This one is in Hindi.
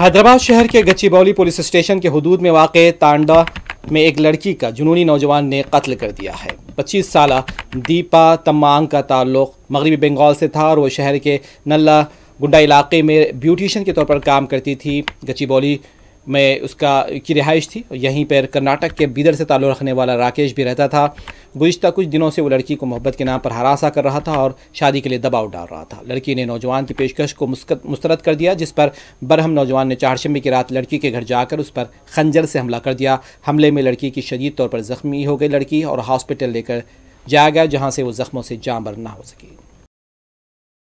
हैदराबाद शहर के गच्चीबौली पुलिस स्टेशन के हदूद में वाक़ तांडा में एक लड़की का जुनूनी नौजवान ने कत्ल कर दिया है 25 साल दीपा तमांग का ताल्लुक मगरबी बंगाल से था और वह शहर के नल्ला गुंडा इलाके में ब्यूटिशन के तौर पर काम करती थी गच्चीबौली में उसका की रिहाइश थी यहीं पर कर्नाटक के बीदर से ताल्लुक़ रखने वाला राकेश भी रहता था गुज्त कुछ दिनों से वो लड़की को मोहब्बत के नाम पर हरासा कर रहा था और शादी के लिए दबाव डाल रहा था लड़की ने नौजवान की पेशकश को मुस्तरद कर दिया जिस पर बरहम नौजवान ने चारशंबे की रात लड़की के घर जाकर उस पर खंजर से हमला कर दिया हमले में लड़की की शदीद तौर पर ज़ख्मी हो गई लड़की और हॉस्पिटल लेकर जाया गया जहाँ से वो ज़ख्मों से जाँ बर ना हो सकी